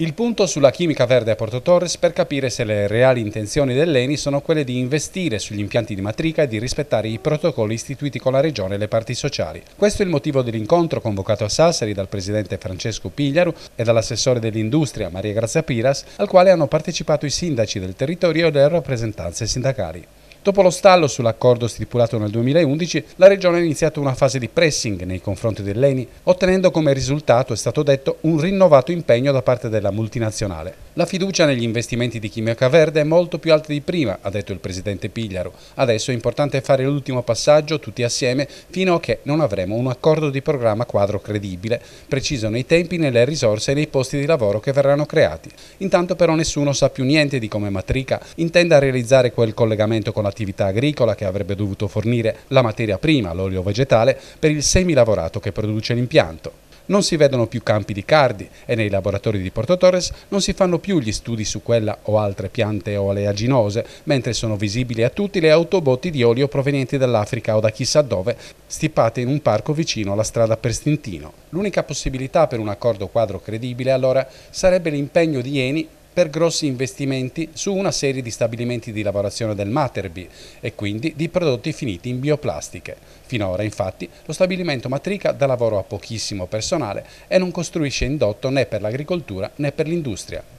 Il punto sulla chimica verde a Porto Torres per capire se le reali intenzioni dell'ENI sono quelle di investire sugli impianti di matrica e di rispettare i protocolli istituiti con la Regione e le parti sociali. Questo è il motivo dell'incontro convocato a Sassari dal presidente Francesco Pigliaru e dall'assessore dell'industria Maria Grazia Piras, al quale hanno partecipato i sindaci del territorio e le rappresentanze sindacali. Dopo lo stallo sull'accordo stipulato nel 2011, la Regione ha iniziato una fase di pressing nei confronti dell'ENI, ottenendo come risultato, è stato detto, un rinnovato impegno da parte della multinazionale. La fiducia negli investimenti di Chimica Verde è molto più alta di prima, ha detto il presidente Pigliaro. Adesso è importante fare l'ultimo passaggio tutti assieme fino a che non avremo un accordo di programma quadro credibile, preciso nei tempi, nelle risorse e nei posti di lavoro che verranno creati. Intanto però nessuno sa più niente di come Matrica intenda realizzare quel collegamento con l'attività agricola che avrebbe dovuto fornire la materia prima, l'olio vegetale, per il semilavorato che produce l'impianto non si vedono più campi di cardi e nei laboratori di Porto Torres non si fanno più gli studi su quella o altre piante oleaginose, mentre sono visibili a tutti le autobotti di olio provenienti dall'Africa o da chissà dove, stipate in un parco vicino alla strada per Stintino. L'unica possibilità per un accordo quadro credibile allora sarebbe l'impegno di Eni per grossi investimenti su una serie di stabilimenti di lavorazione del Materbi e quindi di prodotti finiti in bioplastiche. Finora, infatti, lo stabilimento Matrica dà lavoro a pochissimo personale e non costruisce indotto né per l'agricoltura né per l'industria.